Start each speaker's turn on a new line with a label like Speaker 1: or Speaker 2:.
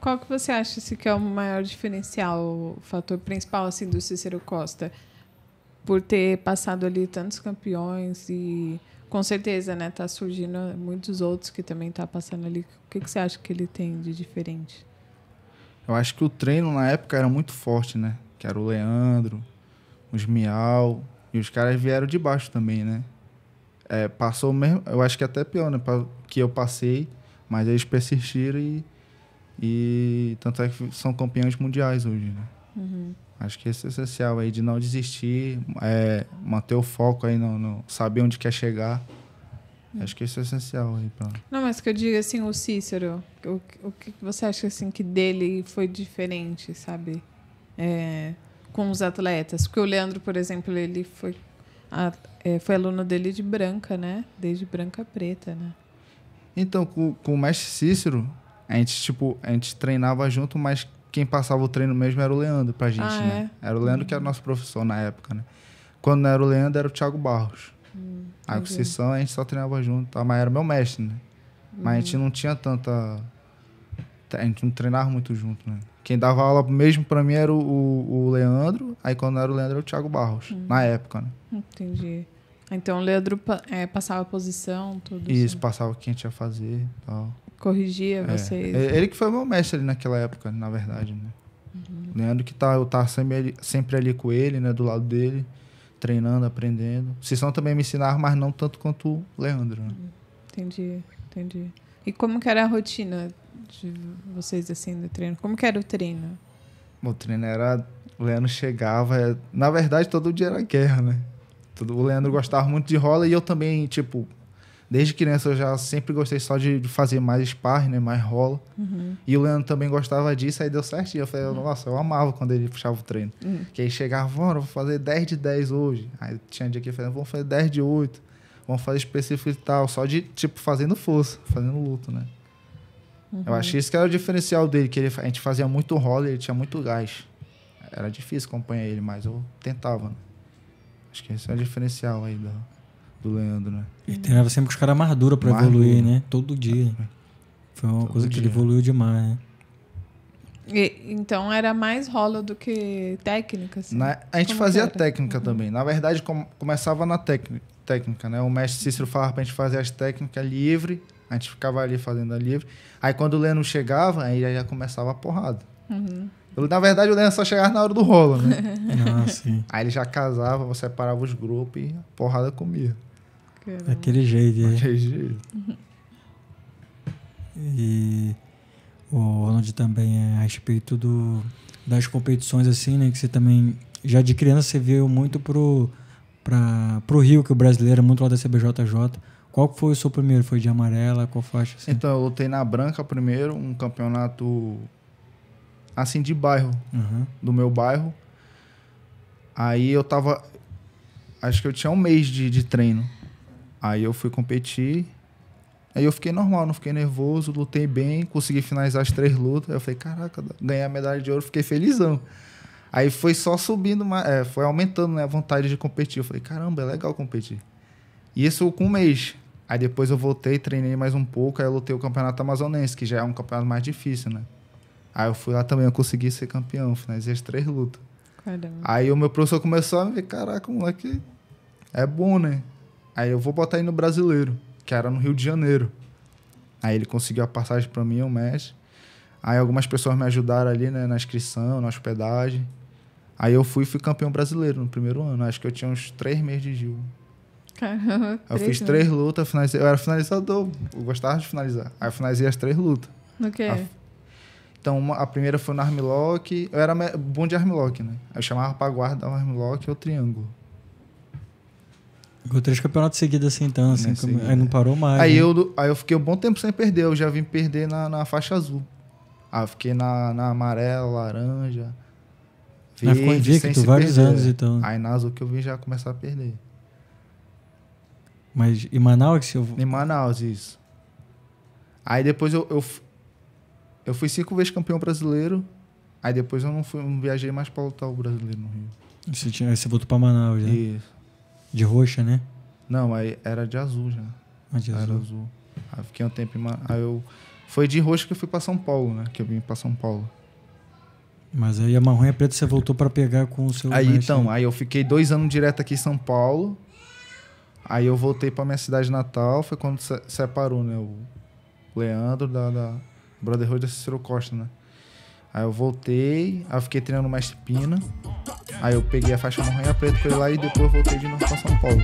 Speaker 1: Qual que você acha se assim, que é o maior diferencial, o fator principal assim do Cícero Costa? Por ter passado ali tantos campeões e com certeza, né, tá surgindo muitos outros que também tá passando ali. O que, que você acha que ele tem de diferente?
Speaker 2: Eu acho que o treino na época era muito forte, né? Que era o Leandro, os Miau, e os caras vieram de baixo também, né? É, passou mesmo, eu acho que é até pior, né? Que eu passei, mas eles persistiram e e tanto é que são campeões mundiais hoje, né? Uhum. Acho que esse é essencial aí de não desistir, é, manter o foco aí no, no saber onde quer chegar. Uhum. Acho que isso é essencial aí pra...
Speaker 1: Não, mas que eu diga assim, o Cícero, o, o que você acha assim que dele foi diferente, sabe? É, com os atletas. Porque o Leandro, por exemplo, ele foi, a, é, foi aluno dele de branca, né? Desde branca a preta, né?
Speaker 2: Então, com, com o mestre Cícero, a gente, tipo, a gente treinava junto, mas quem passava o treino mesmo era o Leandro pra gente, ah, né? É? Era o Leandro que era nosso professor na época, né? Quando não era o Leandro, era o Thiago Barros. Hum, a Conceição, a gente só treinava junto, tá? mas era meu mestre, né? Mas a gente uhum. não tinha tanta... A gente não treinava muito junto, né? Quem dava aula mesmo pra mim era o, o, o Leandro, aí quando era o Leandro, era o Thiago Barros, hum. na época, né?
Speaker 1: Entendi. Então o Leandro é, passava a posição, tudo isso? Isso,
Speaker 2: assim. passava o que a gente ia fazer e tal.
Speaker 1: Corrigia é. vocês. É, né? ele
Speaker 2: que foi meu mestre naquela época, na verdade, né? Uhum. Leandro que tá, eu tava tá sempre ali, sempre ali com ele, né? Do lado dele, treinando, aprendendo. são também me ensinaram mas não tanto quanto o Leandro, né?
Speaker 1: Entendi, entendi. E como que era a rotina de vocês, assim, do treino? Como que era o treino?
Speaker 2: O treino era... O Leandro chegava... É, na verdade, todo dia era guerra, né? O Leandro gostava muito de rola e eu também, tipo, Desde criança eu já sempre gostei só de, de fazer mais sparring, né? Mais rola. Uhum. E o Leandro também gostava disso, aí deu certinho. Eu falei, uhum. nossa, eu amava quando ele puxava o treino. Uhum. Que aí chegava, vamos vou fazer 10 de 10 hoje. Aí tinha dia que eu falei, vamos fazer 10 de 8. Vamos fazer específico e tal. Só de, tipo, fazendo força, fazendo luto, né? Uhum. Eu achei isso que era o diferencial dele, que ele, a gente fazia muito rola e ele tinha muito gás. Era difícil acompanhar ele, mas eu tentava. Né? Acho que esse é o diferencial aí da
Speaker 3: do Leandro, né? Ele treinava sempre com os caras mais duros pra mais evoluir, duro. né? Todo dia. É, é. Foi uma Todo coisa dia. que ele evoluiu demais, né?
Speaker 1: E, então era mais rola do que técnica, assim? Na, a gente como fazia
Speaker 2: técnica uhum. também. Na verdade, com, começava na técnica, técnica, né? O mestre Cícero falava pra gente fazer as técnicas livre, a gente ficava ali fazendo a livre. Aí quando o Leandro chegava, aí já começava a porrada. Uhum. Na verdade, o Leandro só chegava na hora do rolo, né? ah, sim. Aí ele já casava, separava os grupos e a
Speaker 3: porrada comia. Caramba. Daquele jeito. Daquele jeito. E o Ronald também é a respeito do, das competições, assim, né? Que você também, já de criança, você veio muito pro, pra, pro Rio, que o brasileiro é muito lá da CBJJ. Qual foi o seu primeiro? Foi de amarela? Qual faixa? Assim?
Speaker 2: Então, eu lutei na Branca primeiro, um campeonato assim de bairro, uhum. do meu bairro. Aí eu tava. Acho que eu tinha um mês de, de treino. Aí eu fui competir. Aí eu fiquei normal, não fiquei nervoso, lutei bem, consegui finalizar as três lutas. Aí eu falei, caraca, ganhei a medalha de ouro, fiquei felizão. Aí foi só subindo, é, foi aumentando né, a vontade de competir. Eu falei, caramba, é legal competir. E isso com um mês. Aí depois eu voltei, treinei mais um pouco, aí eu lutei o campeonato amazonense, que já é um campeonato mais difícil, né? Aí eu fui lá também, eu consegui ser campeão, finalizei as três lutas. Caramba. Aí o meu professor começou a me ver, caraca, moleque, é bom, né? Aí eu vou botar aí no brasileiro, que era no Rio de Janeiro. Aí ele conseguiu a passagem para mim, o mestre. Aí algumas pessoas me ajudaram ali, né, na inscrição, na hospedagem. Aí eu fui fui campeão brasileiro no primeiro ano. Acho que eu tinha uns três meses de Gil.
Speaker 1: Caramba. Eu fiz três
Speaker 2: lutas, finalizei. Eu era finalizador, eu gostava de finalizar. Aí eu finalizei as três lutas. No quê? A... Então, uma, a primeira foi no armlock. Eu era bom de armlock, né? Eu chamava pra guarda o armlock
Speaker 3: ou triângulo. Ficou três campeonatos seguidos assim, então, assim, né, como... aí não é. parou mais. Aí, né?
Speaker 2: eu, aí eu fiquei um bom tempo sem perder, eu já vim perder na, na faixa azul. Aí ah, eu fiquei na, na amarela, laranja.
Speaker 3: Ah, verde, ficou invicto vários perder. anos, então.
Speaker 2: Aí na azul que eu vim já começar a perder.
Speaker 3: Mas em Manaus eu...
Speaker 2: Em Manaus, isso. Aí depois eu, eu, eu fui cinco vezes campeão brasileiro. Aí depois eu não, fui, não viajei mais para lutar o brasileiro no Rio.
Speaker 3: Você, tinha, você voltou para Manaus, né? Isso. De roxa, né?
Speaker 2: Não, aí era de azul já. Ah, de azul. Era azul. Aí fiquei um tempo em Aí eu... Foi de roxa que eu fui para São Paulo, né? Que eu vim para
Speaker 3: São Paulo. Mas aí a marrom e a preta você voltou para pegar com o seu. Aí mestre, então,
Speaker 2: né? aí eu fiquei dois anos direto aqui em São Paulo. Aí eu voltei para minha cidade natal. Foi quando se separou, né? O Leandro da, da Brotherhood da Cicero Costa, né? Aí eu voltei, aí eu fiquei treinando mais pina. Aí eu peguei a faixa marrom e a preta, fui lá e depois voltei de novo pra São Paulo.